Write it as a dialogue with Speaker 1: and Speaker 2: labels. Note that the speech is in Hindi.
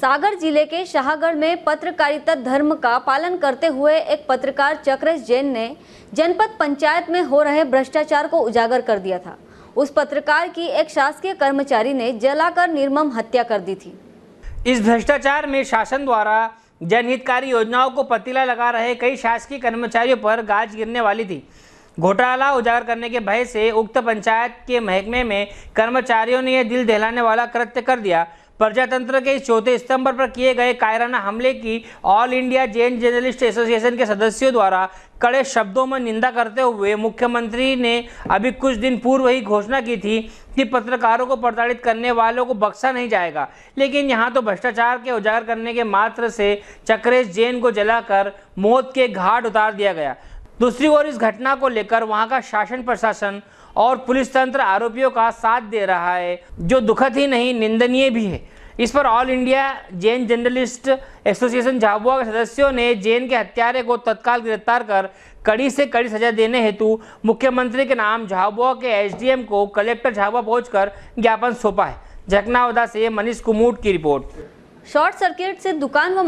Speaker 1: सागर जिले के शाहगढ़ में पत्रकारिता धर्म का पालन करते हुए एक पत्रकार चक्रेश जैन ने जनपद पंचायत में हो रहे भ्रष्टाचार को उजागर कर दिया था उस पत्रकार की एक शासकीय कर्मचारी ने जलाकर निर्मम हत्या कर दी थी
Speaker 2: इस भ्रष्टाचार में शासन द्वारा जनहितकारी योजनाओं को पतीला लगा रहे कई शासकीय कर्मचारियों पर गाज गिरने वाली थी घोटाला उजागर करने के भय से उक्त पंचायत के महकमे में कर्मचारियों ने यह दिल दहलाने वाला कृत्य कर दिया प्रजातंत्र के चौथे स्तंभ पर किए गए कायराना हमले की all India Jain journalist association के सदस्यों द्वारा कड़े शब्दों में निंदा करते हुए मुख्यमंत्री ने अभी कुछ दिन पूर्व ही घोषणा की थी कि पत्रकारों को प्रताड़ित करने वालों को बख्शा नहीं जाएगा लेकिन यहाँ तो भ्रष्टाचार के उजागर करने के मात्र से चक्रेश जैन को जलाकर मौत के घाट उतार दिया गया दूसरी ओर इस घटना को लेकर वहाँ का शासन प्रशासन और पुलिस तंत्र आरोपियों का साथ दे रहा है जो दुखद ही नहीं निंदनीय भी है इस पर all India Jain journalist association Jhabua के सदस्यों ने जैन के हत्यारे को तत्काल गिरफ्तार कर कड़ी से कड़ी सजा देने हेतु मुख्यमंत्री के नाम झाबुआ के एसडीएम को कलेक्टर झाबुआ पहुंचकर ज्ञापन सौंपा है जकनावदा से मनीष कुमूट की रिपोर्ट शॉर्ट सर्किट से दुकान व